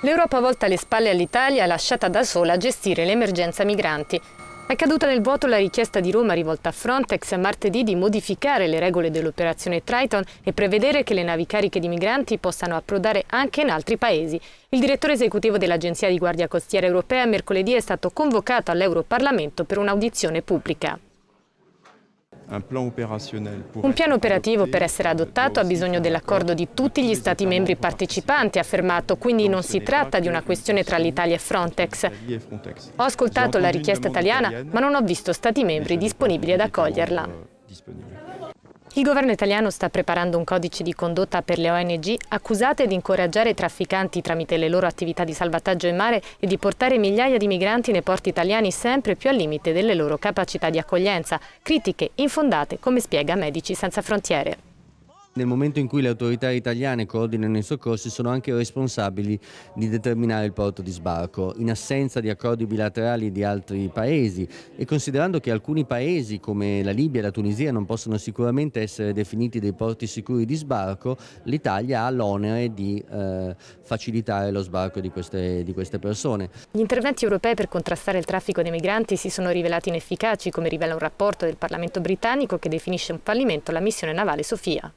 L'Europa volta le spalle all'Italia, lasciata da sola a gestire l'emergenza migranti. È caduta nel vuoto la richiesta di Roma rivolta a Frontex martedì di modificare le regole dell'operazione Triton e prevedere che le navi cariche di migranti possano approdare anche in altri paesi. Il direttore esecutivo dell'Agenzia di Guardia Costiera Europea mercoledì è stato convocato all'Europarlamento per un'audizione pubblica. Un piano operativo per essere adottato ha bisogno dell'accordo di tutti gli Stati membri partecipanti, ha affermato, quindi non si tratta di una questione tra l'Italia e Frontex. Ho ascoltato la richiesta italiana, ma non ho visto Stati membri disponibili ad accoglierla. Euh, il governo italiano sta preparando un codice di condotta per le ONG accusate di incoraggiare i trafficanti tramite le loro attività di salvataggio in mare e di portare migliaia di migranti nei porti italiani sempre più al limite delle loro capacità di accoglienza, critiche infondate come spiega Medici Senza Frontiere nel momento in cui le autorità italiane coordinano i soccorsi sono anche responsabili di determinare il porto di sbarco, in assenza di accordi bilaterali di altri paesi e considerando che alcuni paesi come la Libia e la Tunisia non possono sicuramente essere definiti dei porti sicuri di sbarco, l'Italia ha l'onere di eh, facilitare lo sbarco di queste, di queste persone. Gli interventi europei per contrastare il traffico dei migranti si sono rivelati inefficaci, come rivela un rapporto del Parlamento britannico che definisce un fallimento la missione navale Sofia.